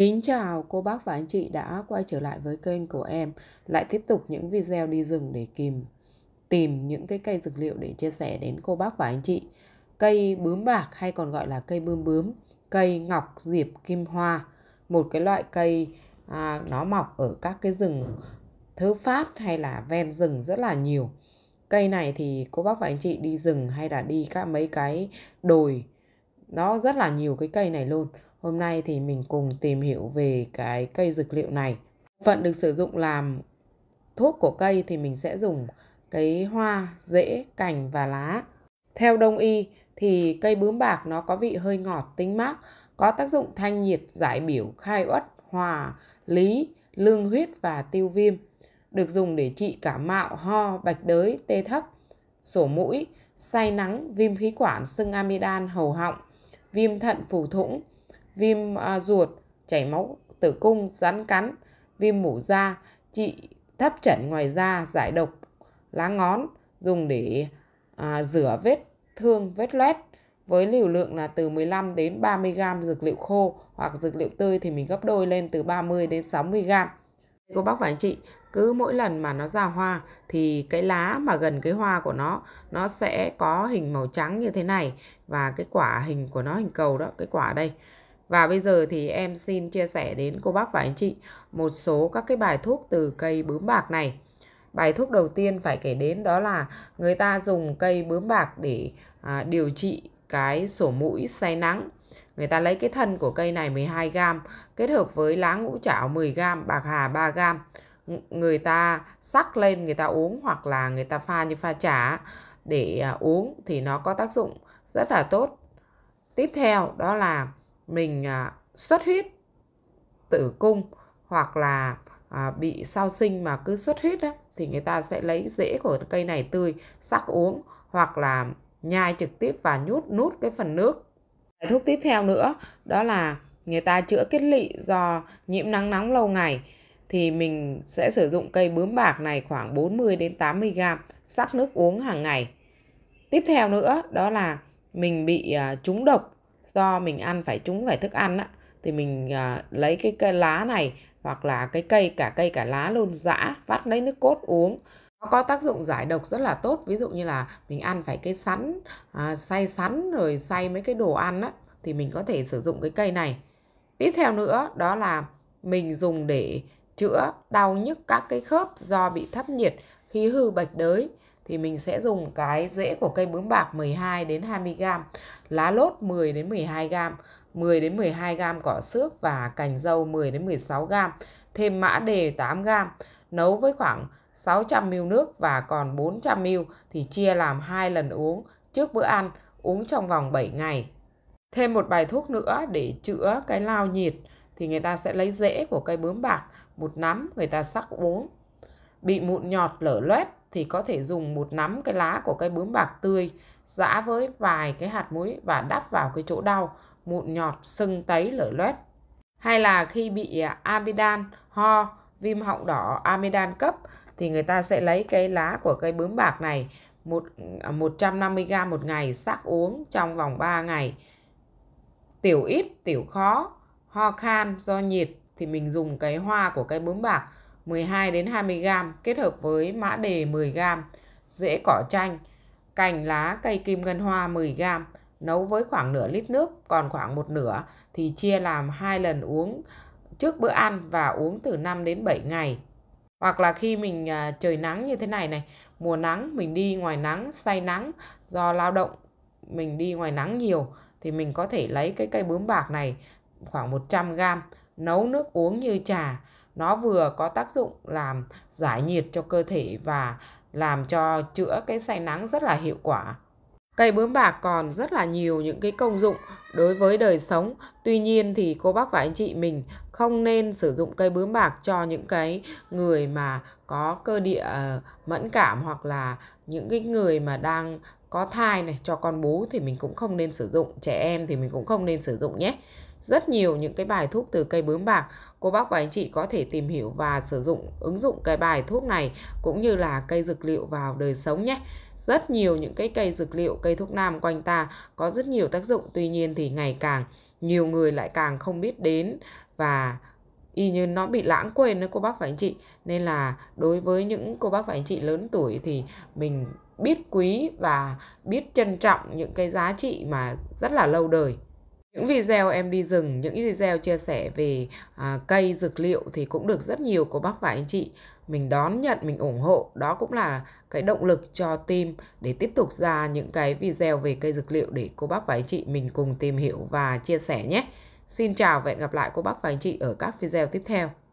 Kính chào cô bác và anh chị đã quay trở lại với kênh của em Lại tiếp tục những video đi rừng để kìm tìm những cái cây dược liệu để chia sẻ đến cô bác và anh chị Cây bướm bạc hay còn gọi là cây bướm bướm Cây ngọc diệp kim hoa Một cái loại cây à, nó mọc ở các cái rừng thứ phát hay là ven rừng rất là nhiều Cây này thì cô bác và anh chị đi rừng hay là đi các mấy cái đồi Nó rất là nhiều cái cây này luôn Hôm nay thì mình cùng tìm hiểu về cái cây dược liệu này. Phận được sử dụng làm thuốc của cây thì mình sẽ dùng cái hoa, rễ, cành và lá. Theo đông y thì cây bướm bạc nó có vị hơi ngọt tính mát, có tác dụng thanh nhiệt, giải biểu, khai uất, hòa, lý, lương huyết và tiêu viêm. Được dùng để trị cả mạo, ho, bạch đới, tê thấp, sổ mũi, say nắng, viêm khí quản, sưng amidan, hầu họng, viêm thận phù thủng, viêm à, ruột, chảy máu tử cung, rắn cắn, viêm mủ da, trị thấp chẩn ngoài da, giải độc lá ngón, dùng để à, rửa vết thương, vết loét với liều lượng là từ 15 đến 30 gram dược liệu khô hoặc dược liệu tươi thì mình gấp đôi lên từ 30 đến 60 gram. Cô bác và anh chị, cứ mỗi lần mà nó ra hoa thì cái lá mà gần cái hoa của nó nó sẽ có hình màu trắng như thế này và cái quả hình của nó hình cầu đó, cái quả đây và bây giờ thì em xin chia sẻ đến cô bác và anh chị một số các cái bài thuốc từ cây bướm bạc này. Bài thuốc đầu tiên phải kể đến đó là người ta dùng cây bướm bạc để à, điều trị cái sổ mũi say nắng. Người ta lấy cái thân của cây này 12g kết hợp với lá ngũ trảo 10g, bạc hà 3g. Người ta sắc lên người ta uống hoặc là người ta pha như pha trà để à, uống thì nó có tác dụng rất là tốt. Tiếp theo đó là mình à, xuất huyết tử cung hoặc là à, bị sao sinh mà cứ xuất huyết đó, thì người ta sẽ lấy rễ của cây này tươi sắc uống hoặc là nhai trực tiếp và nhút nút cái phần nước thuốc tiếp theo nữa đó là người ta chữa kết lị do nhiễm nắng nóng lâu ngày thì mình sẽ sử dụng cây bướm bạc này khoảng 40 đến 80 g sắc nước uống hàng ngày. Tiếp theo nữa đó là mình bị à, trúng độc do mình ăn phải trúng phải thức ăn á thì mình à, lấy cái, cây lá này hoặc là cái cây cả cây cả lá luôn giã vắt lấy nước cốt uống nó có tác dụng giải độc rất là tốt ví dụ như là mình ăn phải cái sắn à, xay sắn rồi xay mấy cái đồ ăn á thì mình có thể sử dụng cái cây này tiếp theo nữa đó là mình dùng để chữa đau nhức các cái khớp do bị thấp nhiệt khí hư bạch đới thì mình sẽ dùng cái rễ của cây bướm bạc 12 đến 20 g, lá lốt 10 đến 12 g, 10 đến 12 g cỏ xước và cành dâu 10 đến 16 g, thêm mã đề 8 g, nấu với khoảng 600 ml nước và còn 400 ml thì chia làm hai lần uống trước bữa ăn, uống trong vòng 7 ngày. Thêm một bài thuốc nữa để chữa cái lao nhiệt thì người ta sẽ lấy rễ của cây bướm bạc, một nắm người ta sắc uống. Bị mụn nhọt lở loét thì có thể dùng một nắm cái lá của cây bướm bạc tươi giã với vài cái hạt muối và đắp vào cái chỗ đau mụn nhọt sưng tấy lở loét hay là khi bị à, amidan ho viêm họng đỏ amidan cấp thì người ta sẽ lấy cái lá của cây bướm bạc này một 150 à, g một ngày sắc uống trong vòng 3 ngày. Tiểu ít, tiểu khó, ho khan do nhiệt thì mình dùng cái hoa của cây bướm bạc 12 đến 20 g kết hợp với mã đề 10 g, rễ cỏ chanh, cành lá cây kim ngân hoa 10 g, nấu với khoảng nửa lít nước, còn khoảng một nửa thì chia làm hai lần uống trước bữa ăn và uống từ 5 đến 7 ngày. Hoặc là khi mình à, trời nắng như thế này này, mùa nắng mình đi ngoài nắng say nắng do lao động mình đi ngoài nắng nhiều thì mình có thể lấy cái cây bướm bạc này khoảng 100 g nấu nước uống như trà nó vừa có tác dụng làm giải nhiệt cho cơ thể và làm cho chữa cái say nắng rất là hiệu quả cây bướm bạc còn rất là nhiều những cái công dụng đối với đời sống tuy nhiên thì cô bác và anh chị mình không nên sử dụng cây bướm bạc cho những cái người mà có cơ địa ờ, mẫn cảm hoặc là những cái người mà đang có thai này cho con bú thì mình cũng không nên sử dụng trẻ em thì mình cũng không nên sử dụng nhé rất nhiều những cái bài thuốc từ cây bướm bạc cô bác và anh chị có thể tìm hiểu và sử dụng ứng dụng cái bài thuốc này cũng như là cây dược liệu vào đời sống nhé rất nhiều những cái cây dược liệu cây thuốc nam quanh ta có rất nhiều tác dụng tuy nhiên thì ngày càng nhiều người lại càng không biết đến và y như nó bị lãng quên đấy cô bác và anh chị nên là đối với những cô bác và anh chị lớn tuổi thì mình biết quý và biết trân trọng những cái giá trị mà rất là lâu đời những video em đi rừng những video chia sẻ về à, cây dược liệu thì cũng được rất nhiều cô bác và anh chị mình đón nhận mình ủng hộ đó cũng là cái động lực cho team để tiếp tục ra những cái video về cây dược liệu để cô bác và anh chị mình cùng tìm hiểu và chia sẻ nhé xin chào và hẹn gặp lại cô bác và anh chị ở các video tiếp theo